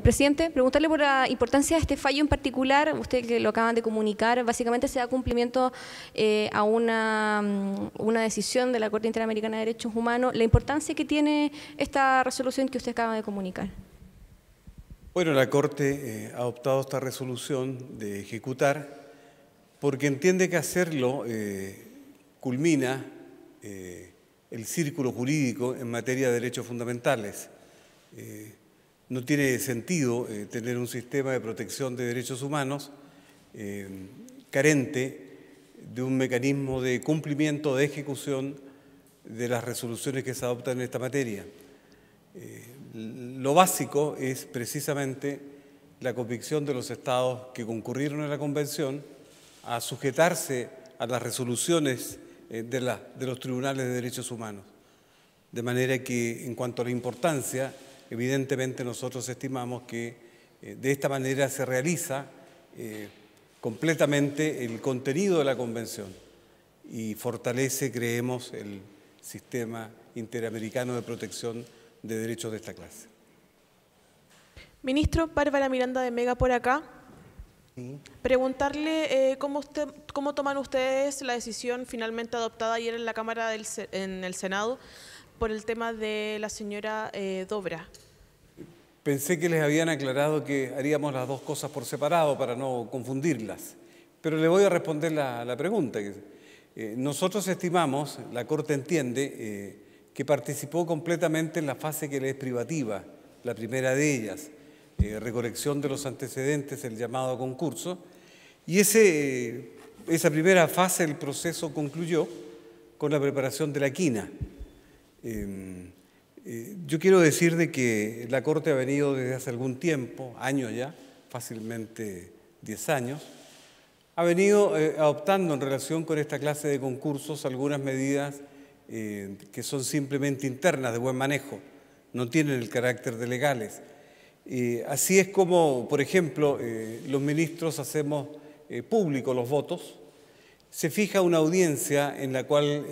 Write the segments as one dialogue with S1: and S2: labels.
S1: Presidente, preguntarle por la importancia de este fallo en particular, usted que lo acaban de comunicar, básicamente se da cumplimiento eh, a una, mm, una, decisión de la Corte Interamericana de Derechos Humanos, la importancia que tiene esta resolución que usted acaba de comunicar. Bueno, la Corte eh, ha adoptado esta resolución de ejecutar porque entiende que hacerlo eh, culmina el círculo jurídico en materia de derechos fundamentales. No tiene sentido eh, tener un sistema de protección de derechos humanos eh, carente de un mecanismo de cumplimiento, de ejecución de las resoluciones que se adoptan en esta materia. Eh, lo básico es precisamente la convicción de los estados que concurrieron a la Convención a sujetarse a las resoluciones de los tribunales de derechos humanos. De manera que en cuanto a la importancia, evidentemente nosotros estimamos que eh, de esta manera se realiza eh, completamente el contenido de la convención y fortalece, creemos, el sistema interamericano de protección de derechos de esta clase. Ministro, Bárbara Miranda de Mega por acá. Preguntarle eh, ¿cómo, usted, cómo toman ustedes la decisión finalmente adoptada ayer en la Cámara del en el Senado por el tema de la señora eh, Dobra. Pensé que les habían aclarado que haríamos las dos cosas por separado para no confundirlas, pero le voy a responder la, la pregunta. Eh, nosotros estimamos, la Corte entiende, eh, que participó completamente en la fase que le es privativa, la primera de ellas, recolección de los antecedentes, el llamado a concurso, y ese, esa primera fase del proceso concluyó con la preparación de la quina. Em, eh, yo quiero decir de que la Corte ha venido desde hace algún tiempo, año ya, fácilmente 10 años, ha venido eh, adoptando en relación con esta clase de concursos algunas medidas eh, que son simplemente internas de buen manejo, no tienen el carácter de legales. así es como, por ejemplo, los ministros hacemos públicos los votos, se fija una audiencia en la cual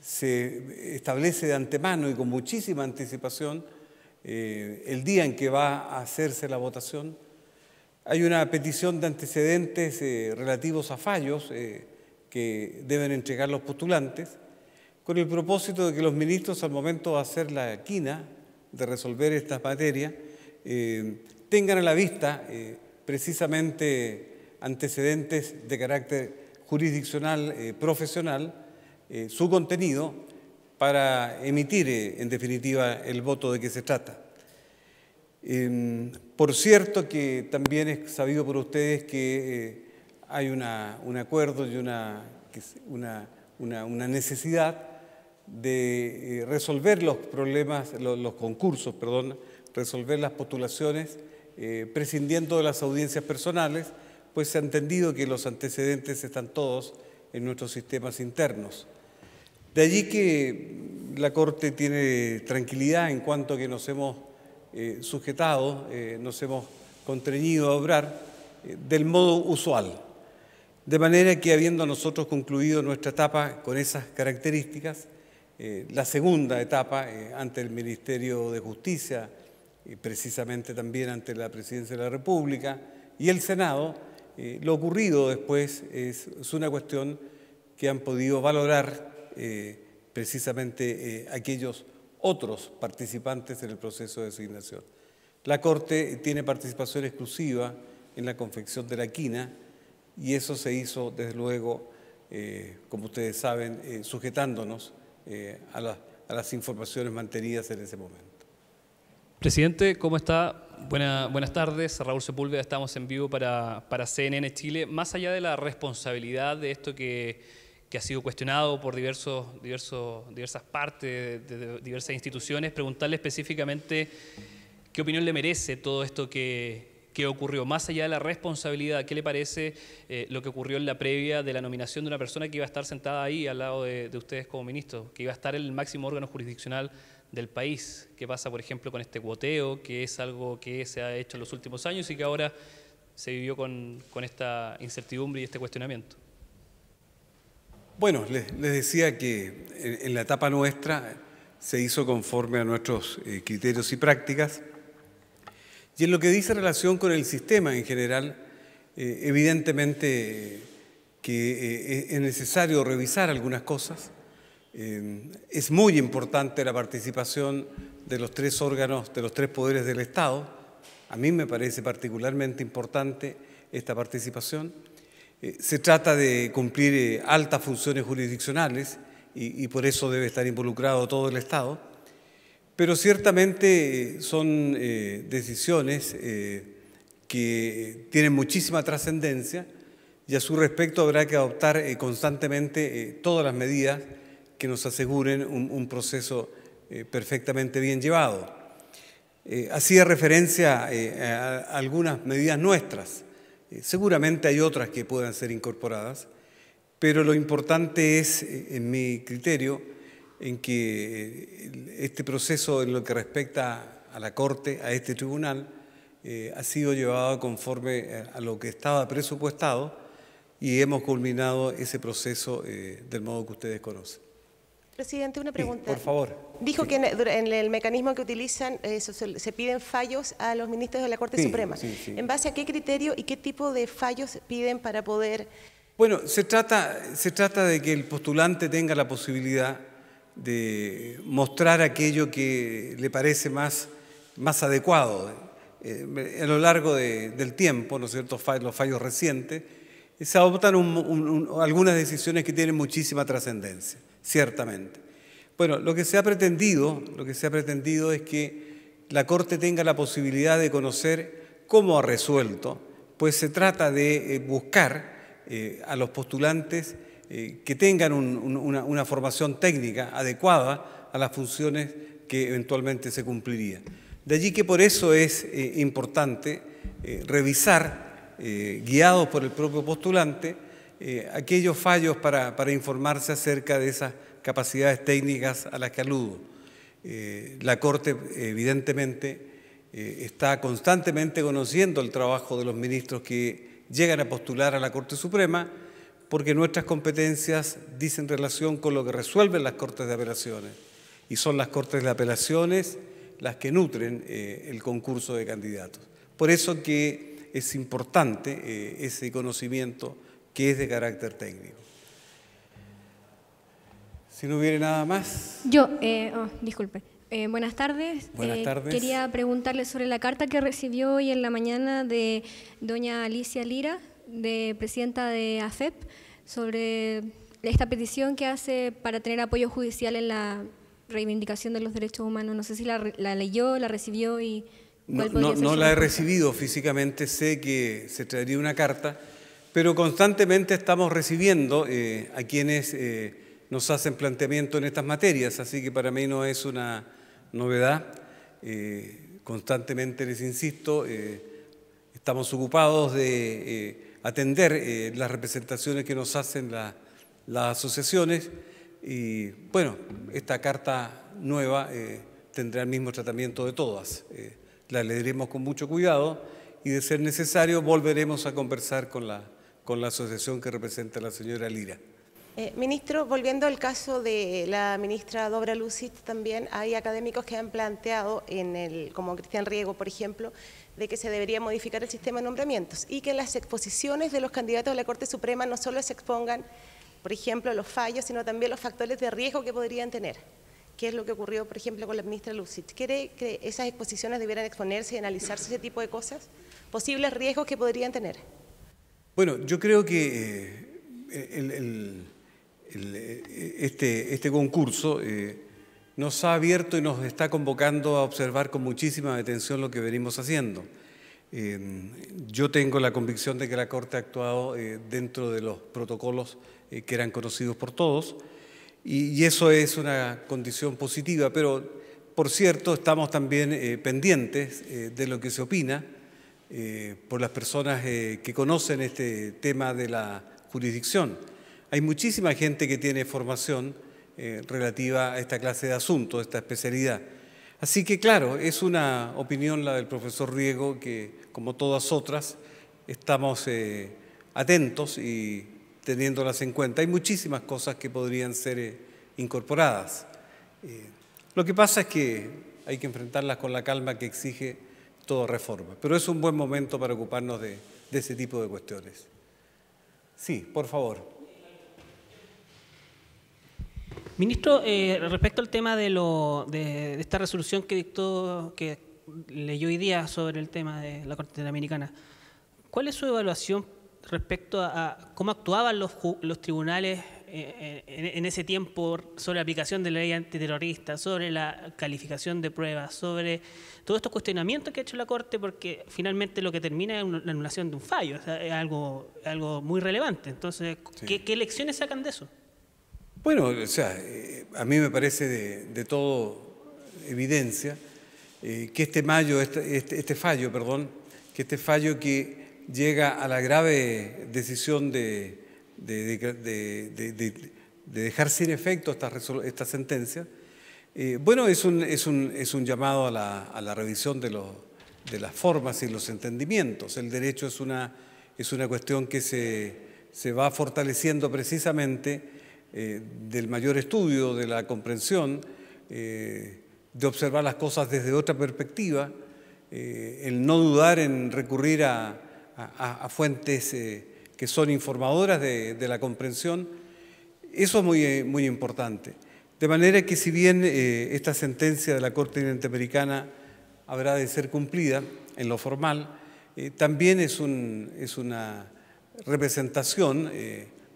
S1: se establece de antemano y con muchísima anticipación eh, el día en que va a hacerse la votación. Hay una petición de antecedentes eh, relativos a fallos eh, que deben entregar los postulantes, con el propósito de que los ministros al momento de hacer la quina, de resolver estas materias, tengan a la vista precisamente antecedentes de carácter jurisdiccional, profesional, eh, su contenido para emitir, eh, en definitiva, el voto de que se trata. Em, por cierto que también es sabido por ustedes que eh, hay un acuerdo y una, necesidad de resolver los problemas, los, concursos, perdón, resolver las postulaciones prescindiendo de las audiencias personales, pues se ha entendido que los antecedentes están todos en nuestros sistemas internos. De allí que la Corte tiene tranquilidad en cuanto que nos hemos eh, sujetado, eh, nos hemos contrañido a obrar eh, del modo usual. De manera que habiendo nosotros concluido nuestra etapa con esas características, la segunda etapa ante el Ministerio de Justicia, y precisamente también ante la Presidencia de la República y el Senado, lo ocurrido después es, es una cuestión que han podido valorar eh, precisamente eh, aquellos otros participantes en el proceso de designación. La Corte tiene participación exclusiva en la confección de la quina y eso se hizo, desde luego, eh, como ustedes saben, sujetándonos a, las informaciones mantenidas en ese momento. Presidente, ¿cómo está? buenas tardes, Raúl Sepúlveda, estamos en vivo para, para CNN Chile. Más allá de la responsabilidad de esto que que ha sido cuestionado por diversos, diversos, diversas partes, de, diversas instituciones, preguntarle específicamente qué opinión le merece todo esto que, ocurrió, más allá de la responsabilidad, qué le parece eh, lo que ocurrió en la previa de la nominación de una persona que iba a estar sentada ahí al lado de, ustedes como ministro, que iba a estar en el máximo órgano jurisdiccional del país, qué pasa, por ejemplo, con este cuoteo, que es algo que se ha hecho en los últimos años y que ahora se vivió con esta incertidumbre y este cuestionamiento. Bueno, les, decía que en, la etapa nuestra se hizo conforme a nuestros eh, criterios y prácticas. Y en lo que dice relación con el sistema en general, eh, evidentemente que eh, es necesario revisar algunas cosas. Em, es muy importante la participación de los tres órganos, de los tres poderes del Estado. A mí me parece particularmente importante esta participación. Eh, se trata de cumplir eh, altas funciones jurisdiccionales y, por eso debe estar involucrado todo el Estado, pero ciertamente eh, son decisiones que tienen muchísima trascendencia y a su respecto habrá que adoptar constantemente todas las medidas que nos aseguren un, un proceso perfectamente bien llevado. hacía referencia a algunas medidas nuestras eh, seguramente hay otras que puedan ser incorporadas, pero lo importante es, eh, en mi criterio, en que eh, este proceso en lo que respecta a la Corte, a este tribunal, ha sido llevado conforme a lo que estaba presupuestado y hemos culminado ese proceso del modo que ustedes conocen. Presidente, una pregunta. por favor. Dijo que en, el mecanismo que utilizan eh, se, piden fallos a los ministros de la Corte Suprema. ¿En base a qué criterio y qué tipo de fallos piden para poder...? Bueno, se trata, se trata de que el postulante tenga la posibilidad de mostrar aquello que le parece más, más adecuado. Eh, a lo largo del tiempo, los fallos recientes, se adoptan algunas decisiones que tienen muchísima trascendencia ciertamente. Bueno, lo que se ha pretendido, lo que se ha pretendido es que la Corte tenga la posibilidad de conocer cómo ha resuelto, pues se trata de eh, buscar eh, a los postulantes eh, que tengan una, formación técnica adecuada a las funciones que eventualmente se cumplirían. De allí que por eso es importante revisar, guiados por el propio postulante, eh, aquellos fallos para, informarse acerca de esas capacidades técnicas a las que aludo. Eh, la Corte, evidentemente, eh, está constantemente conociendo el trabajo de los ministros que llegan a postular a la Corte Suprema, porque nuestras competencias dicen relación con lo que resuelven las Cortes de Apelaciones, y son las Cortes de Apelaciones las que nutren el concurso de candidatos. Por eso que es importante ese conocimiento que es de carácter técnico. Si no hubiera nada más. Yo, eh, oh, disculpe. Eh, buenas tardes. Buenas eh, tardes. Quería preguntarle sobre la carta que recibió hoy en la mañana de doña Alicia Lira, de presidenta de AFEP, sobre esta petición que hace para tener apoyo judicial en la reivindicación de los derechos humanos. No sé si la, leyó, la recibió y... no la he recibido físicamente, sé que se traería una carta pero constantemente estamos recibiendo eh, a quienes eh, nos hacen planteamiento en estas materias, así que para mí no es una novedad. Eh, constantemente les insisto, estamos ocupados de atender las representaciones que nos hacen las asociaciones y bueno, esta carta nueva tendrá el mismo tratamiento de todas. la leeremos con mucho cuidado y de ser necesario volveremos a conversar con la con la asociación que representa la señora Lira. Eh, ministro, volviendo al caso de la ministra Dobra Lucic, también hay académicos que han planteado, como Cristian Riego, por ejemplo, de que se debería modificar el sistema de nombramientos y que las exposiciones de los candidatos a la Corte Suprema no solo se expongan, por ejemplo, los fallos, sino también los factores de riesgo que podrían tener, ¿Qué es lo que ocurrió, por ejemplo, con la ministra Lucic. ¿Cree que esas exposiciones debieran exponerse y analizarse ese tipo de cosas? Posibles riesgos que podrían tener. Bueno, yo creo que eh, eh, este, este, concurso eh, nos ha abierto y nos está convocando a observar con muchísima atención lo que venimos haciendo. yo tengo la convicción de que la Corte ha actuado dentro de los protocolos que eran conocidos por todos y, eso es una condición positiva, pero por cierto estamos también pendientes de lo que se opina eh, por las personas eh, que conocen este tema de la jurisdicción. Hay muchísima gente que tiene formación eh, relativa a esta clase de asuntos, esta especialidad. Así que claro, es una opinión la del profesor Riego que, como todas otras, estamos atentos y teniéndolas en cuenta. Hay muchísimas cosas que podrían ser incorporadas. lo que pasa es que hay que enfrentarlas con la calma que exige reforma. Pero es un buen momento para ocuparnos de, ese tipo de cuestiones. Sí, por favor. Ministro, eh, respecto al tema de, esta resolución que dictó, que leyó hoy día sobre el tema de la Corte Interamericana, ¿cuál es su evaluación respecto a, cómo actuaban los, los tribunales en ese tiempo sobre la aplicación de la ley antiterrorista, sobre la calificación de pruebas, sobre todos estos cuestionamientos que ha hecho la Corte, porque finalmente lo que termina es la anulación de un fallo, es algo, algo muy relevante. Entonces, ¿qué, lecciones sacan de eso? Bueno, o sea, eh, a mí me parece de, todo evidencia eh, que este, mayo, este, este, este fallo, perdón, que este fallo que llega a la grave decisión de de, dejar sin efecto esta, sentencia, eh, bueno, es un, llamado a la, revisión de, las formas y los entendimientos. El derecho es una, cuestión que se, va fortaleciendo precisamente eh, del mayor estudio, de la comprensión, eh, de observar las cosas desde otra perspectiva, el no dudar en recurrir a, a fuentes que son informadoras de, la comprensión, eso es eh, muy, importante. De manera que si bien eh, esta sentencia de la Corte Interamericana habrá de ser cumplida en lo formal, eh, también es, es, una representación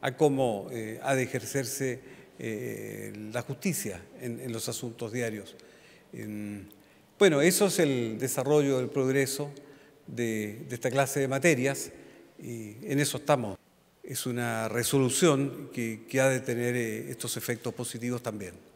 S1: a cómo ha de ejercerse la justicia en, los asuntos diarios. bueno, eso es el desarrollo, del progreso de esta clase de materias y en eso estamos. Es una resolución que, que ha de tener eh, estos efectos positivos también.